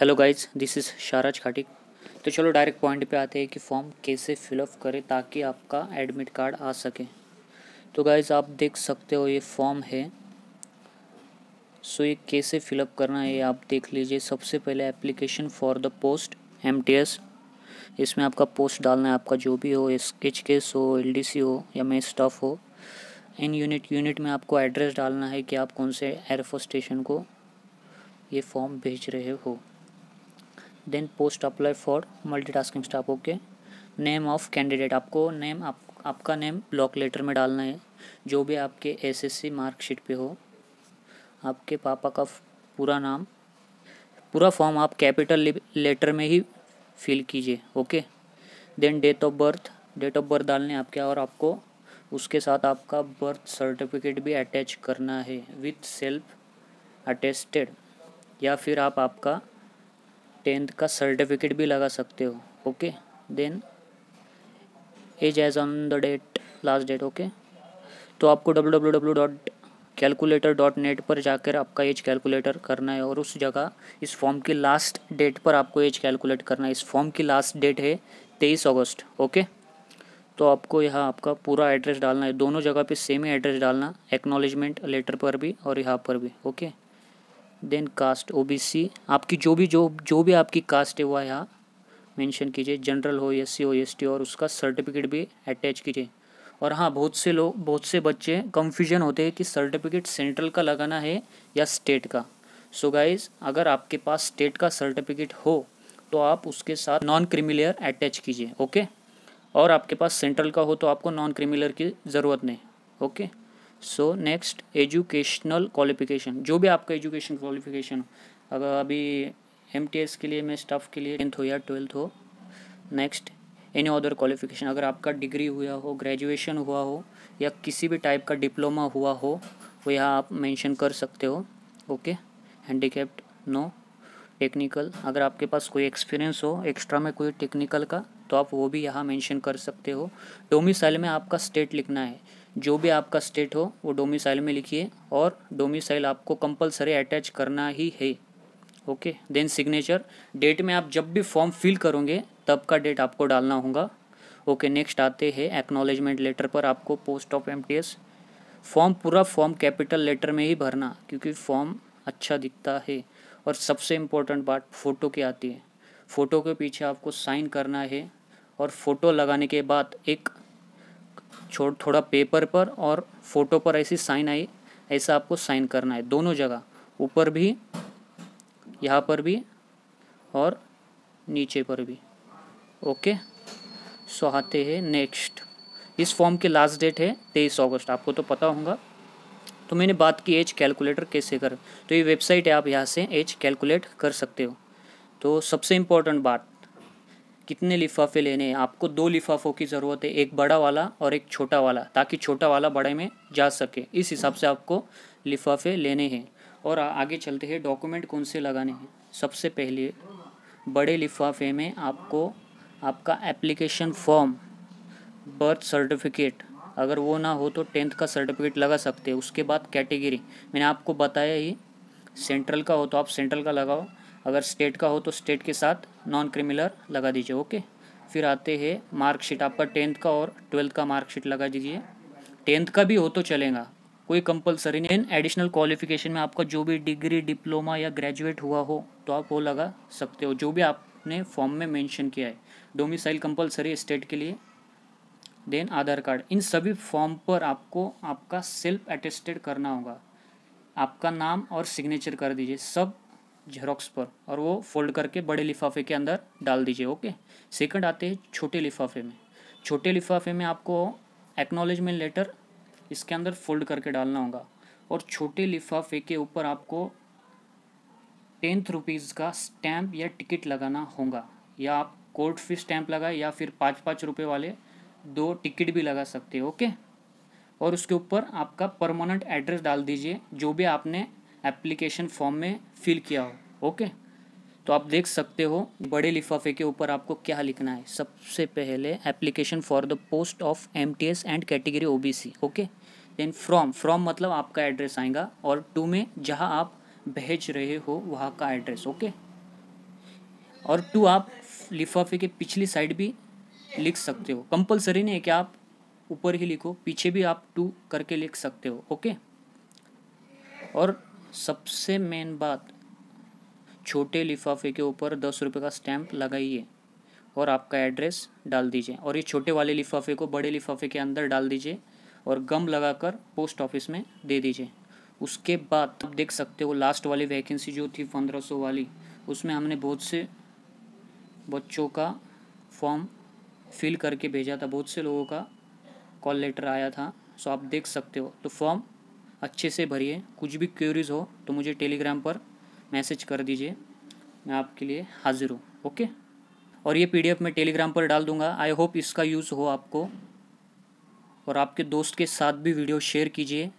hello guys this is Sharaj Khatik तो चलो direct point पे आते हैं कि फॉर्म कैसे फिलअप करें ताकि आपका एडमिट कार्ड आ सके तो गाइज आप देख सकते हो ये फॉर्म है सो ये कैसे फिलअप करना है आप देख लीजिए सबसे पहले application for the post M इसमें आपका पोस्ट डालना है आपका जो भी हो स्केच केस हो एल हो या मे स्टाफ हो इन यूनिट यूनिट में आपको एड्रेस डालना है कि आप कौन से एयरफोर्स स्टेशन को ये फॉर्म भेज रहे हो then post apply for multitasking staff okay name of candidate आपको नेम आप आपका नेम ब्लॉक लेटर में डालना है जो भी आपके एसएससी मार्कशीट पे हो आपके पापा का पूरा नाम पूरा फॉर्म आप कैपिटल लेटर में ही फिल कीजिए okay then date of birth date of birth डालने आपके और आपको उसके साथ आपका बर्थ सर्टिफिकेट भी अटैच करना है विथ सेल्फ अटेस्टेड या फिर आप आपका टेंथ का सर्टिफिकेट भी लगा सकते हो okay then age age on the date last date okay तो आपको W dot calculator dot net पर जाकर आपका एज कैलकुलेटर करना है और उस जगह इस फॉर्म की लास्ट डेट पर आपको एज कैलकुलेट करना है इस फॉर्म की लास्ट डेट है तेईस अगस्त ओके तो आपको यहाँ आपका पूरा एड्रेस डालना है दोनों जगह पे सेम ही एड्रेस डालना एक्नॉलेजमेंट लेटर पर भी और यहाँ पर भी ओके देन कास्ट ओबीसी आपकी जो भी जो जो भी आपकी कास्ट है वह यहाँ मेंशन कीजिए जनरल हो एस सी हो एस टी और उसका सर्टिफिकेट भी अटैच कीजिए और हाँ बहुत से लोग बहुत से बच्चे कंफ्यूजन होते हैं कि सर्टिफिकेट सेंट्रल का लगाना है या स्टेट का सो so गाइज अगर आपके पास स्टेट का सर्टिफिकेट हो तो आप उसके साथ नॉन क्रिमिलेयर अटैच कीजिए ओके और आपके पास सेंट्रल का हो तो आपको नॉन क्रिमिलेयर की ज़रूरत नहीं okay so next educational qualification जो भी आपका एजुकेशन क्वालिफिकेशन हो अगर अभी एम के लिए मैं स्टाफ के लिए टेंथ हो या ट्वेल्थ हो नेक्स्ट एनी अदर क्वालिफिकेशन अगर आपका डिग्री हुआ हो ग्रेजुएशन हुआ हो या किसी भी टाइप का डिप्लोमा हुआ हो वो यहाँ आप मेंशन कर सकते हो ओके हैंडीकेप्ड नो टेक्निकल अगर आपके पास कोई एक्सपीरियंस हो एक्स्ट्रा में कोई टेक्निकल का तो आप वो भी यहाँ मेंशन कर सकते हो डोमिसाइल में आपका स्टेट लिखना है जो भी आपका स्टेट हो वो डोमिसाइल में लिखिए और डोमिसाइल आपको कंपलसरी अटैच करना ही है ओके देन सिग्नेचर डेट में आप जब भी फॉर्म फिल करोगे तब का डेट आपको डालना होगा ओके नेक्स्ट आते हैं एक्नॉलेजमेंट लेटर पर आपको पोस्ट ऑफ एम फॉर्म पूरा फॉर्म कैपिटल लेटर में ही भरना क्योंकि फॉर्म अच्छा दिखता है और सबसे इम्पोर्टेंट बात फ़ोटो की आती है फ़ोटो के पीछे आपको साइन करना है और फ़ोटो लगाने के बाद एक छोड़ थोड़ा पेपर पर और फोटो पर ऐसी साइन आई ऐसा आपको साइन करना है दोनों जगह ऊपर भी यहाँ पर भी और नीचे पर भी ओके सो आते हैं नेक्स्ट इस फॉर्म के लास्ट डेट है तेईस अगस्त आपको तो पता होगा तो मैंने बात की एज कैलकुलेटर कैसे कर तो ये वेबसाइट है आप यहाँ से एज कैलकुलेट कर सकते हो तो सबसे इम्पोर्टेंट बात कितने लिफाफे लेने हैं आपको दो लिफाफों की ज़रूरत है एक बड़ा वाला और एक छोटा वाला ताकि छोटा वाला बड़े में जा सके इस हिसाब से आपको लिफाफे लेने हैं और आगे चलते हैं डॉक्यूमेंट कौन से लगाने हैं सबसे पहले बड़े लिफाफे में आपको आपका एप्लीकेशन फॉर्म बर्थ सर्टिफिकेट अगर वो ना हो तो टेंथ का सर्टिफिकेट लगा सकते हैं उसके बाद कैटेगरी मैंने आपको बताया ही सेंट्रल का हो तो आप सेंट्रल का लगाओ अगर स्टेट का हो तो स्टेट के साथ नॉन क्रिमिनल लगा दीजिए ओके फिर आते हैं मार्कशीट आपका टेंथ का और ट्वेल्थ का मार्कशीट लगा दीजिए टेंथ का भी हो तो चलेगा कोई कंपलसरी नहीं एडिशनल क्वालिफिकेशन में आपका जो भी डिग्री डिप्लोमा या ग्रेजुएट हुआ हो तो आप वो लगा सकते हो जो भी आपने फॉर्म में मेंशन किया है डोमिसाइल कंपलसरी स्टेट के लिए देन आधार कार्ड इन सभी फॉर्म पर आपको आपका सेल्फ अटेस्टेड करना होगा आपका नाम और सिग्नेचर कर दीजिए सब जेरोक्स पर और वो फोल्ड करके बड़े लिफाफे के अंदर डाल दीजिए ओके सेकंड आते हैं छोटे लिफाफे में छोटे लिफाफे में आपको एक्नॉलेजमेंट लेटर इसके अंदर फोल्ड करके डालना होगा और छोटे लिफाफे के ऊपर आपको टेंथ रुपीज़ का स्टैम्प या टिकट लगाना होगा या आप कोर्ट फी स्टैम्प लगाए या फिर पाँच पाँच रुपये वाले दो टिकट भी लगा सकते हैं ओके और उसके ऊपर आपका परमानेंट एड्रेस डाल दीजिए जो भी आपने एप्लीकेशन फॉर्म में फिल किया हो ओके तो आप देख सकते हो बड़े लिफाफे के ऊपर आपको क्या लिखना है सबसे पहले application for the post of M T S and category O B C okay then from from मतलब आपका एड्रेस आएगा और टू में जहाँ आप भेज रहे हो वहाँ का एड्रेस ओके और टू आप लिफाफे के पिछली साइड भी लिख सकते हो कंपलसरी नहीं है कि आप ऊपर ही लिखो पीछे भी आप टू करके लिख सकते हो ओके और सबसे मेन बात छोटे लिफाफे के ऊपर दस रुपये का स्टैम्प लगाइए और आपका एड्रेस डाल दीजिए और ये छोटे वाले लिफाफे को बड़े लिफाफे के अंदर डाल दीजिए और गम लगाकर पोस्ट ऑफिस में दे दीजिए उसके बाद आप देख सकते हो लास्ट वाली वैकेंसी जो थी पंद्रह सौ वाली उसमें हमने बहुत से बच्चों का फॉर्म फिल करके भेजा था बहुत से लोगों का कॉल लेटर आया था सो आप देख सकते हो तो फॉर्म अच्छे से भरिए कुछ भी क्यूरीज हो तो मुझे टेलीग्राम पर मैसेज कर दीजिए मैं आपके लिए हाजिर हूँ ओके और ये पीडीएफ मैं टेलीग्राम पर डाल दूँगा आई होप इसका यूज़ हो आपको और आपके दोस्त के साथ भी वीडियो शेयर कीजिए